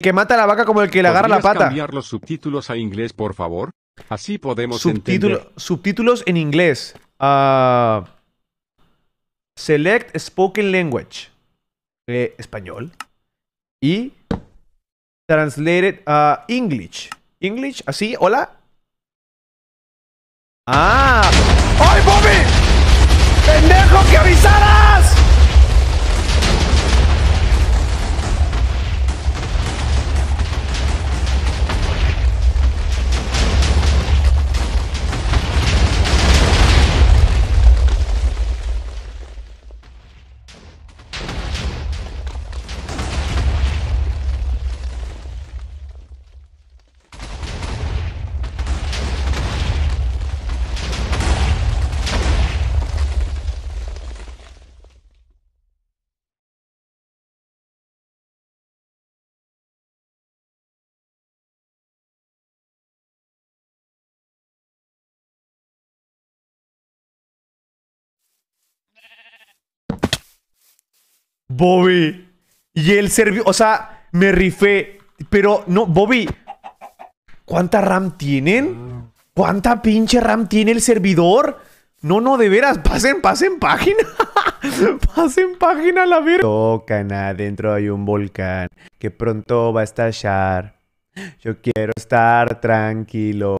que mata a la vaca como el que le agarra la pata. cambiar los subtítulos a inglés, por favor? Así podemos entender. Subtítulos en inglés. Ah, select spoken language. Eh, español. Y translated a ah, English. English, así, hola. Ah. Bobby. Y el servidor, o sea, me rifé. Pero no, Bobby, ¿cuánta RAM tienen? ¿Cuánta pinche RAM tiene el servidor? No, no, de veras, pasen, pasen página. pasen página la verga. Tocan, adentro hay un volcán que pronto va a estallar. Yo quiero estar tranquilo.